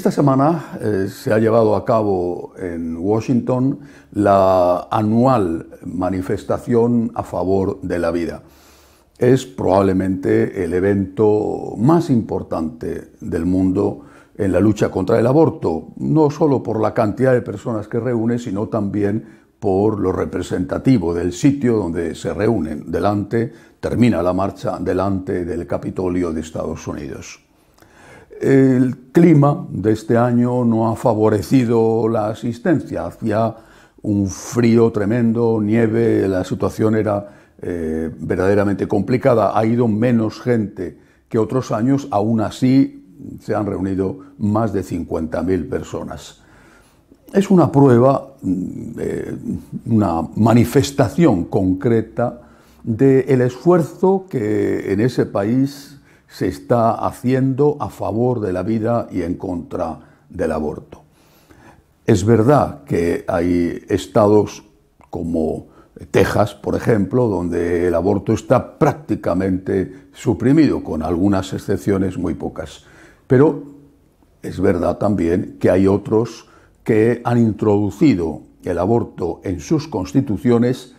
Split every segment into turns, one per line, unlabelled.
Esta semana eh, se ha llevado a cabo en Washington la anual manifestación a favor de la vida. Es probablemente el evento más importante del mundo en la lucha contra el aborto, no solo por la cantidad de personas que reúne, sino también por lo representativo del sitio donde se reúnen. Delante termina la marcha delante del Capitolio de Estados Unidos. El clima de este año no ha favorecido la asistencia. Hacía un frío tremendo, nieve, la situación era eh, verdaderamente complicada. Ha ido menos gente que otros años, aún así se han reunido más de 50.000 personas. Es una prueba, mm, eh, una manifestación concreta del esfuerzo que en ese país se está haciendo a favor de la vida y en contra del aborto. Es verdad que hay estados como Texas, por ejemplo, donde el aborto está prácticamente suprimido, con algunas excepciones muy pocas. Pero es verdad también que hay otros que han introducido el aborto en sus constituciones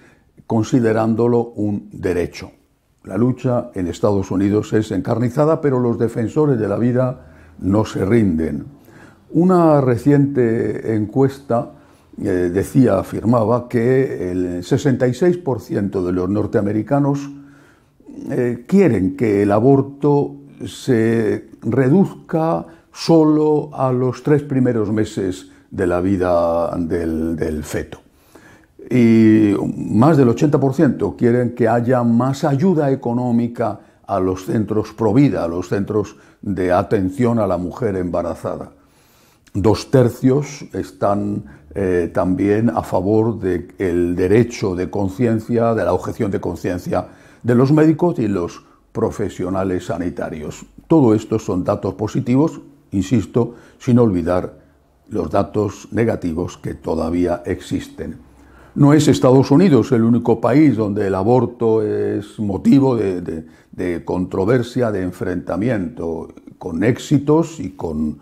considerándolo un derecho. La lucha en Estados Unidos es encarnizada, pero los defensores de la vida no se rinden. Una reciente encuesta eh, decía, afirmaba que el 66% de los norteamericanos eh, quieren que el aborto se reduzca solo a los tres primeros meses de la vida del feto y más del 80% quieren que haya más ayuda económica a los centros Provida, a los centros de atención a la mujer embarazada. Dos tercios están eh, también a favor del derecho de conciencia, de la objeción de conciencia de los médicos y los profesionales sanitarios. Todo esto son datos positivos, insisto, sin olvidar los datos negativos que todavía existen. No es Estados Unidos el único país donde el aborto es motivo de, controversia, de enfrentamiento, con éxitos y con,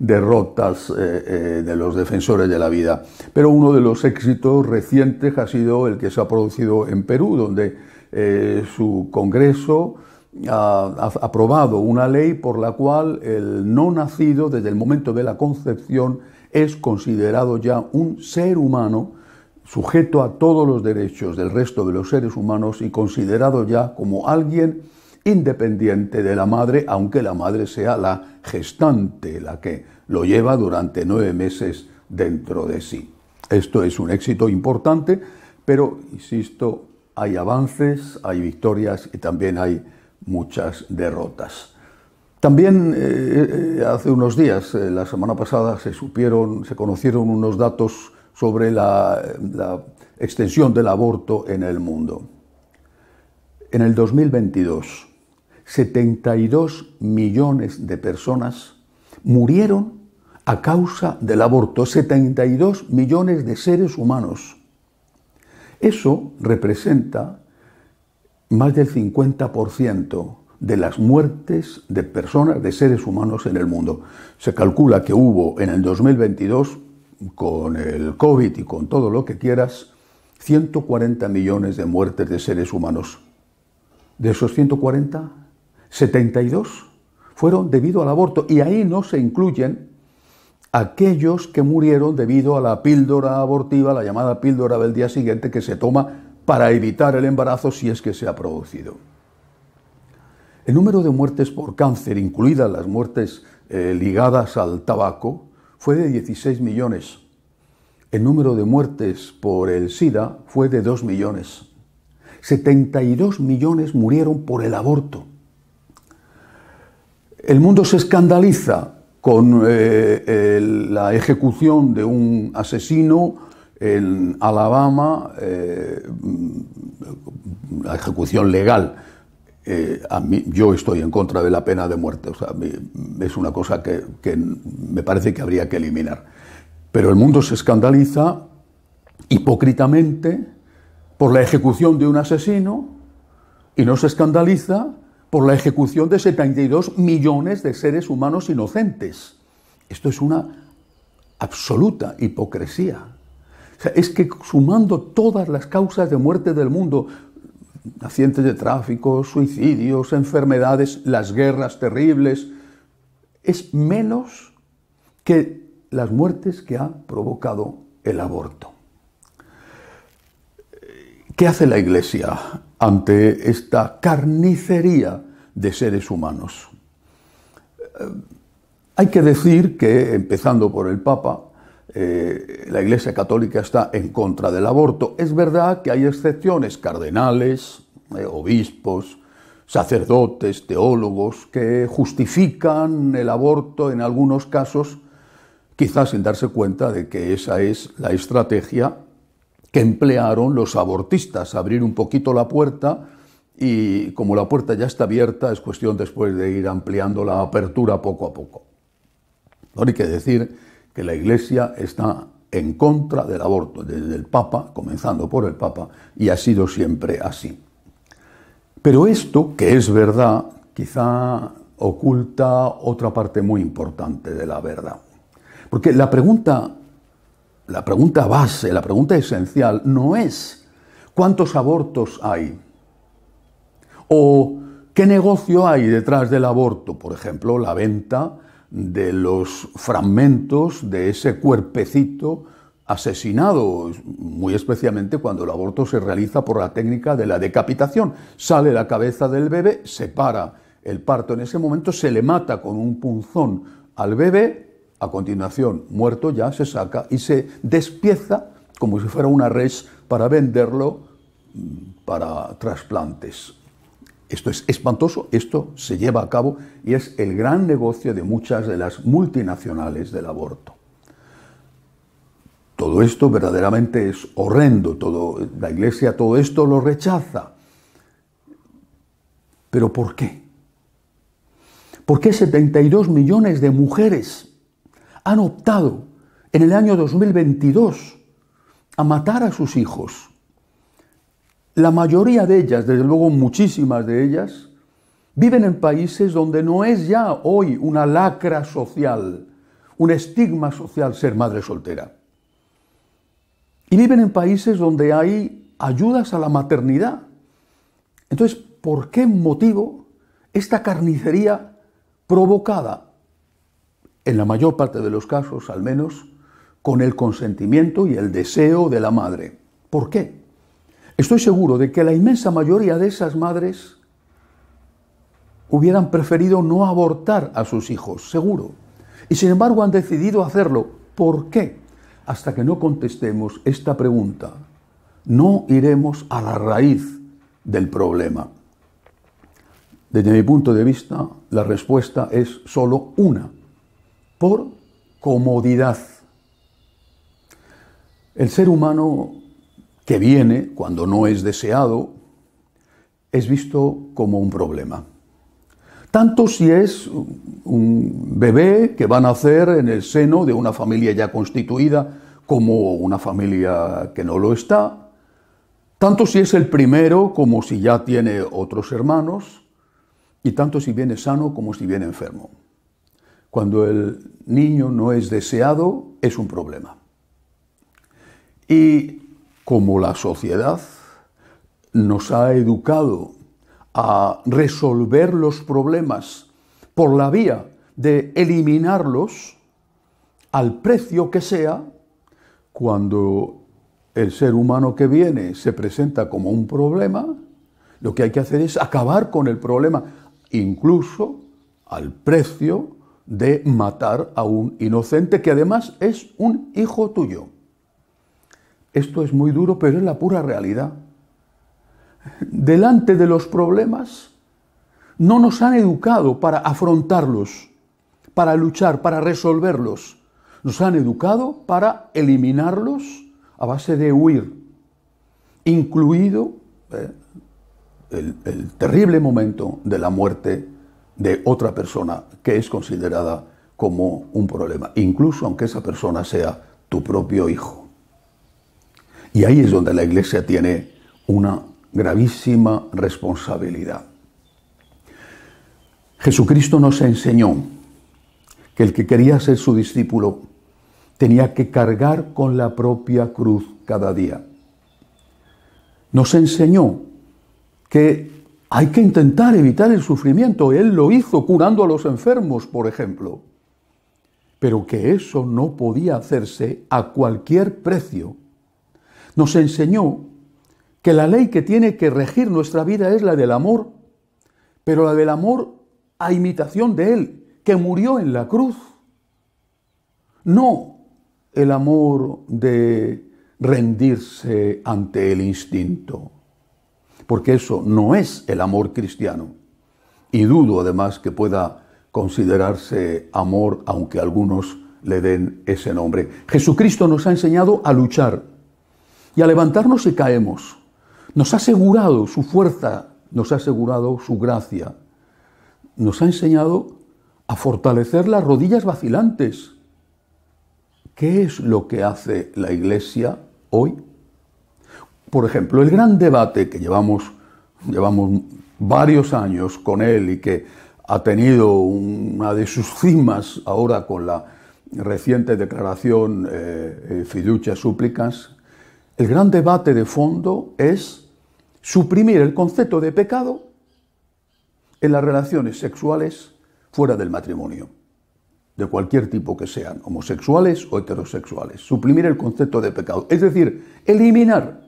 derrotas eh, eh, de los defensores de la vida. Pero uno de los éxitos recientes ha sido el que se ha producido en Perú, donde eh, su Congreso ha aprobado una ley por la cual el no nacido, desde el momento de la concepción, es considerado ya un ser humano sujeto a todos los derechos del resto de los seres humanos y considerado ya como alguien independiente de la madre, aunque la madre sea la gestante, la que lo lleva durante nueve meses dentro de sí. Esto es un éxito importante, pero, insisto, hay avances, hay victorias y también hay muchas derrotas. También eh, eh, hace unos días, eh, la semana pasada, se supieron, se conocieron unos datos sobre la, la extensión del aborto en el mundo. En el 2022, 72 millones de personas murieron a causa del aborto, 72 millones de seres humanos. Eso representa más del 50% de las muertes de personas, de seres humanos en el mundo. Se calcula que hubo en el 2022, con el COVID y con todo lo que quieras, 140 millones de muertes de seres humanos. De esos 140, 72 fueron debido al aborto y ahí no se incluyen aquellos que murieron debido a la píldora abortiva, la llamada píldora del día siguiente que se toma para evitar el embarazo si es que se ha producido. El número de muertes por cáncer, incluidas las muertes eh, ligadas al tabaco, fue de 16 millones. El número de muertes por el SIDA fue de 2 millones. 72 millones murieron por el aborto. El mundo se escandaliza con eh, la ejecución de un asesino en Alabama, eh, la ejecución legal eh, yo estoy en contra de la pena de muerte. es una cosa que, me parece que habría que eliminar. Pero el mundo se escandaliza hipócritamente por la ejecución de un asesino y no se escandaliza por la ejecución de 72 millones de seres humanos inocentes. Esto es una absoluta hipocresía. es que sumando todas las causas de muerte del mundo, accidentes de tráfico, suicidios, enfermedades, las guerras terribles, es menos que las muertes que ha provocado el aborto. ¿Qué hace la Iglesia ante esta carnicería de seres humanos? Eh, hay que decir que, empezando por el Papa, eh, la Iglesia Católica está en contra del aborto. Es verdad que hay excepciones, cardenales, eh, obispos, sacerdotes, teólogos, que justifican el aborto en algunos casos, quizás sin darse cuenta de que esa es la estrategia que emplearon los abortistas, abrir un poquito la puerta y como la puerta ya está abierta, es cuestión después de ir ampliando la apertura poco a poco. No hay que decir que la Iglesia está en contra del aborto, desde el Papa, comenzando por el Papa, y ha sido siempre así. Pero esto, que es verdad, quizá oculta otra parte muy importante de la verdad. Porque la pregunta, la pregunta base, la pregunta esencial no es cuántos abortos hay o qué negocio hay detrás del aborto, por ejemplo, la venta de los fragmentos de ese cuerpecito asesinado, muy especialmente cuando el aborto se realiza por la técnica de la decapitación. Sale la cabeza del bebé, se para el parto en ese momento, se le mata con un punzón al bebé, a continuación, muerto ya, se saca y se despieza como si fuera una res para venderlo mm, para trasplantes. Esto es espantoso, esto se lleva a cabo y es el gran negocio de muchas de las multinacionales del aborto. Todo esto verdaderamente es horrendo, todo, la Iglesia todo esto lo rechaza. ¿Pero por qué? ¿Por qué 72 millones de mujeres han optado en el año 2022 a matar a sus hijos la mayoría de ellas, desde luego muchísimas de ellas, viven en países donde no es ya hoy una lacra social, un estigma social ser madre soltera. Y viven en países donde hay ayudas a la maternidad. Entonces, ¿por qué motivo esta carnicería provocada, en la mayor parte de los casos al menos, con el consentimiento y el deseo de la madre? ¿Por qué? Estoy seguro de que la inmensa mayoría de esas madres hubieran preferido no abortar a sus hijos, seguro. Y sin embargo han decidido hacerlo. ¿Por qué? Hasta que no contestemos esta pregunta, no iremos a la raíz del problema. Desde mi punto de vista, la respuesta es solo una, por comodidad. El ser humano que viene cuando no es deseado, es visto como un problema. Tanto si es un bebé que va a nacer en el seno de una familia ya constituida como una familia que no lo está, tanto si es el primero como si ya tiene otros hermanos, y tanto si viene sano como si viene enfermo. Cuando el niño no es deseado, es un problema. Y como la sociedad nos ha educado a resolver los problemas por la vía de eliminarlos al precio que sea, cuando el ser humano que viene se presenta como un problema, lo que hay que hacer es acabar con el problema, incluso al precio de matar a un inocente que además es un hijo tuyo. Esto es muy duro, pero es la pura realidad. Delante de los problemas, no nos han educado para afrontarlos, para luchar, para resolverlos. Nos han educado para eliminarlos a base de huir, incluido eh, el, terrible momento de la muerte de otra persona que es considerada como un problema, incluso aunque esa persona sea tu propio hijo. Y ahí es donde la Iglesia tiene una gravísima responsabilidad. Jesucristo nos enseñó que el que quería ser su discípulo tenía que cargar con la propia cruz cada día. Nos enseñó que hay que intentar evitar el sufrimiento. Él lo hizo curando a los enfermos, por ejemplo. Pero que eso no podía hacerse a cualquier precio nos enseñó que la ley que tiene que regir nuestra vida es la del amor, pero la del amor a imitación de Él, que murió en la cruz. No el amor de rendirse ante el instinto, porque eso no es el amor cristiano. Y dudo además que pueda considerarse amor, aunque algunos le den ese nombre. Jesucristo nos ha enseñado a luchar y a levantarnos si caemos, nos ha asegurado su fuerza, nos ha asegurado su gracia, nos ha enseñado a fortalecer las rodillas vacilantes. ¿Qué es lo que hace la Iglesia hoy? Por ejemplo, el gran debate que llevamos, llevamos varios años con él y que ha tenido una de sus cimas ahora con la reciente declaración eh, eh Fiducia Súplicas, el gran debate de fondo es suprimir el concepto de pecado en las relaciones sexuales fuera del matrimonio, de cualquier tipo que sean, homosexuales o heterosexuales. Suprimir el concepto de pecado, es decir, eliminar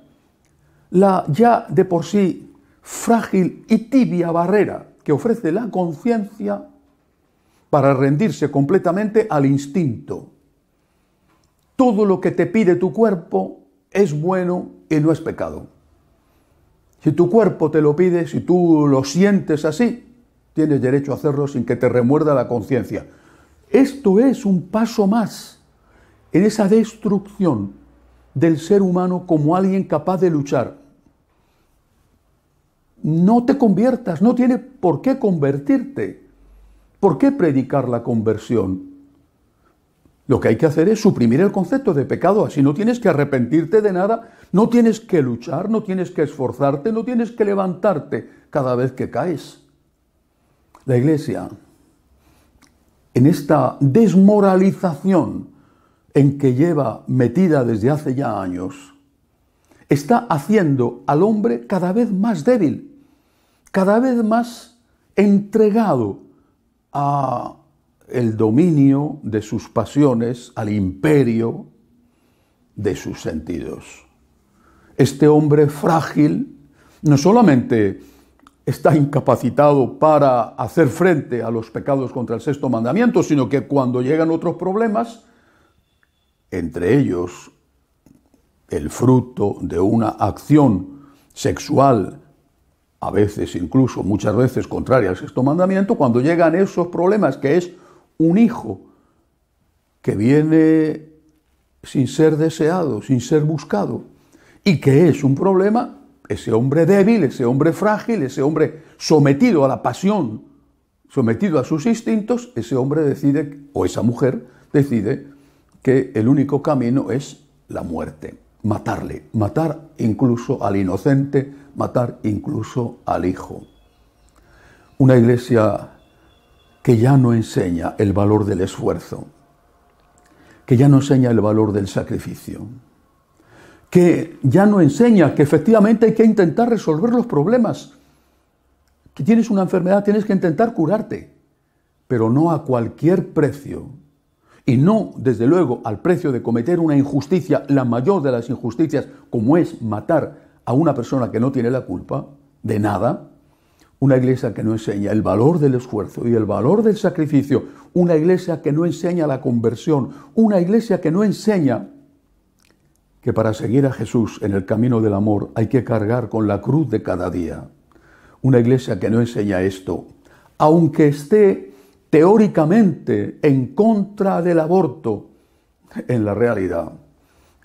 la ya de por sí frágil y tibia barrera que ofrece la conciencia para rendirse completamente al instinto. Todo lo que te pide tu cuerpo es bueno y no es pecado. Si tu cuerpo te lo pide, si tú lo sientes así, tienes derecho a hacerlo sin que te remuerda la conciencia. Esto es un paso más en esa destrucción del ser humano como alguien capaz de luchar. No te conviertas, no tiene por qué convertirte. ¿Por qué predicar la conversión? Lo que hay que hacer es suprimir el concepto de pecado, así no tienes que arrepentirte de nada, no tienes que luchar, no tienes que esforzarte, no tienes que levantarte cada vez que caes. La Iglesia, en esta desmoralización en que lleva metida desde hace ya años, está haciendo al hombre cada vez más débil, cada vez más entregado a el dominio de sus pasiones al imperio de sus sentidos. Este hombre frágil no solamente está incapacitado para hacer frente a los pecados contra el sexto mandamiento, sino que cuando llegan otros problemas, entre ellos el fruto de una acción sexual, a veces incluso muchas veces contraria al sexto mandamiento, cuando llegan esos problemas que es un hijo que viene sin ser deseado, sin ser buscado, y que es un problema, ese hombre débil, ese hombre frágil, ese hombre sometido a la pasión, sometido a sus instintos, ese hombre decide, o esa mujer decide, que el único camino es la muerte, matarle, matar incluso al inocente, matar incluso al hijo. Una iglesia que ya no enseña el valor del esfuerzo, que ya no enseña el valor del sacrificio, que ya no enseña que efectivamente hay que intentar resolver los problemas, que tienes una enfermedad, tienes que intentar curarte, pero no a cualquier precio. Y no, desde luego, al precio de cometer una injusticia, la mayor de las injusticias, como es matar a una persona que no tiene la culpa de nada, una iglesia que no enseña el valor del esfuerzo y el valor del sacrificio. Una iglesia que no enseña la conversión. Una iglesia que no enseña que para seguir a Jesús en el camino del amor hay que cargar con la cruz de cada día. Una iglesia que no enseña esto, aunque esté teóricamente en contra del aborto, en la realidad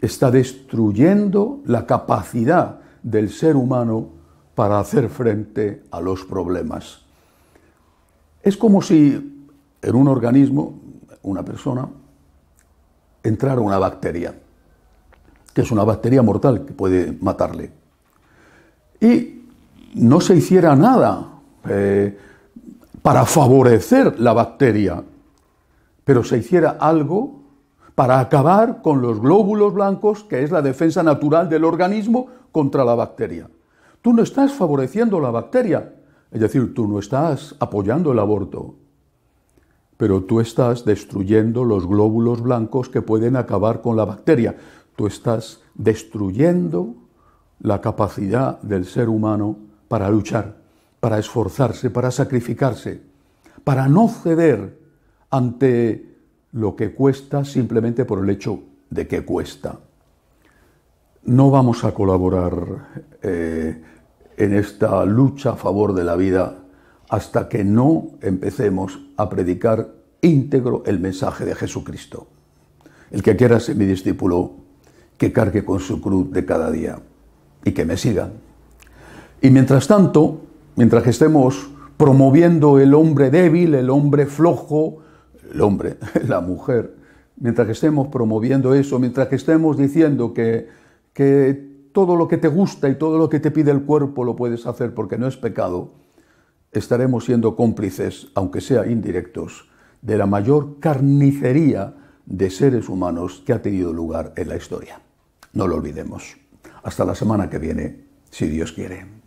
está destruyendo la capacidad del ser humano para hacer frente a los problemas. Es como si en un organismo, una persona, entrara una bacteria, que es una bacteria mortal que puede matarle. Y no se hiciera nada eh, para favorecer la bacteria, pero se hiciera algo para acabar con los glóbulos blancos, que es la defensa natural del organismo contra la bacteria. Tú no estás favoreciendo la bacteria, es decir, tú no estás apoyando el aborto, pero tú estás destruyendo los glóbulos blancos que pueden acabar con la bacteria. Tú estás destruyendo la capacidad del ser humano para luchar, para esforzarse, para sacrificarse, para no ceder ante lo que cuesta simplemente por el hecho de que cuesta no vamos a colaborar eh, en esta lucha a favor de la vida hasta que no empecemos a predicar íntegro el mensaje de Jesucristo. El que quiera ser mi discípulo, que cargue con su cruz de cada día y que me siga. Y mientras tanto, mientras que estemos promoviendo el hombre débil, el hombre flojo, el hombre, la mujer, mientras que estemos promoviendo eso, mientras que estemos diciendo que que todo lo que te gusta y todo lo que te pide el cuerpo lo puedes hacer porque no es pecado, estaremos siendo cómplices, aunque sea indirectos, de la mayor carnicería de seres humanos que ha tenido lugar en la historia. No lo olvidemos. Hasta la semana que viene, si Dios quiere.